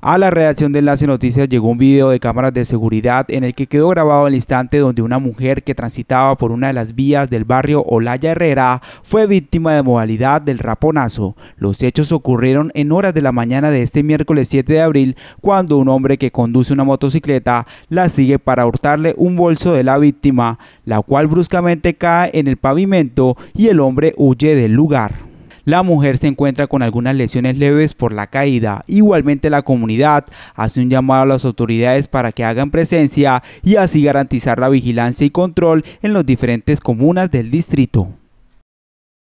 A la redacción de Enlace Noticias llegó un video de cámaras de seguridad en el que quedó grabado el instante donde una mujer que transitaba por una de las vías del barrio Olaya Herrera fue víctima de modalidad del raponazo. Los hechos ocurrieron en horas de la mañana de este miércoles 7 de abril cuando un hombre que conduce una motocicleta la sigue para hurtarle un bolso de la víctima, la cual bruscamente cae en el pavimento y el hombre huye del lugar. La mujer se encuentra con algunas lesiones leves por la caída. Igualmente la comunidad hace un llamado a las autoridades para que hagan presencia y así garantizar la vigilancia y control en las diferentes comunas del distrito.